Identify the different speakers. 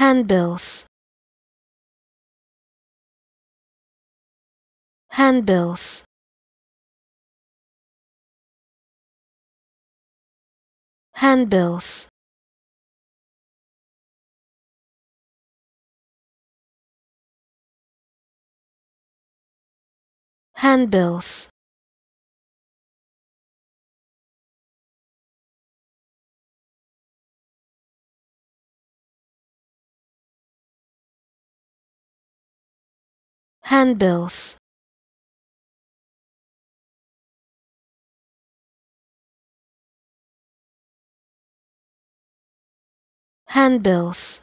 Speaker 1: handbills handbills handbills handbills handbills handbills